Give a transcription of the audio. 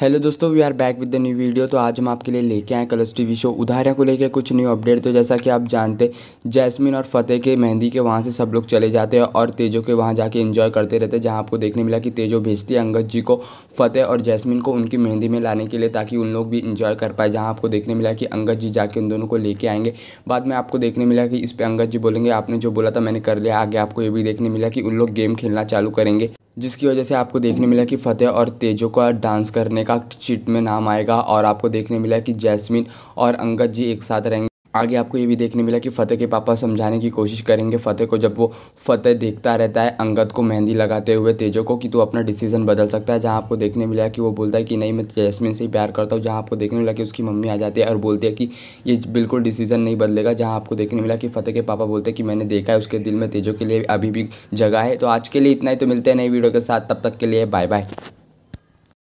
hello दोस्तों we are back with the new video तो आज हम आपके लिए लेके आए कलर्स टीवी शो उधारिया को लेकर कुछ न्यू अपडेट तो जैसा कि आप जानते जैस्मिन और फतेह के मेहंदी के वहाँ से सब लोग चले जाते हैं और तेजो के वहाँ जाके एंजॉय करते रहते हैं जहाँ आपको देखने मिला कि तेजो भेजती है अंगद जी को फतेह और जैसमिन को उनकी मेहंदी में लाने के लिए ताकि उन लोग भी इंजॉय कर पाए जहाँ आपको देखने मिला कि अंगद जी जाके उन दोनों को लेके आएंगे बाद में आपको देखने मिला कि इस पर अंगद जी बोलेंगे आपने जो बोला था मैंने कर लिया आगे आपको ये भी देखने मिला कि उन लोग गेम खेलना चालू करेंगे जिसकी वजह से आपको देखने मिला कि फ़तेह और तेजो का डांस करने का चिट में नाम आएगा और आपको देखने मिला कि जैस्मिन और अंगद जी एक साथ रहेंगे आगे आपको ये भी देखने मिला कि फ़तेह के पापा समझाने की कोशिश करेंगे फ़तेह को जब वो फ़तेह देखता रहता है अंगद को मेहंदी लगाते हुए तेजो को कि तू अपना डिसीजन बदल सकता है जहाँ आपको देखने मिला कि वो बोलता है कि नहीं मैं जैस्मिन से ही प्यार करता हूँ जहाँ आपको देखने मिला कि उसकी मम्मी आ जाती है और बोलती है कि ये बिल्कुल डिसीजन नहीं बदलेगा जहाँ आपको देखने मिला कि फ़तेह के पापा बोलते हैं कि मैंने देखा है उसके दिल में तेजो के लिए अभी भी जगह है तो आज के लिए इतना ही तो मिलते हैं नई वीडियो के साथ तब तक के लिए बाय बाय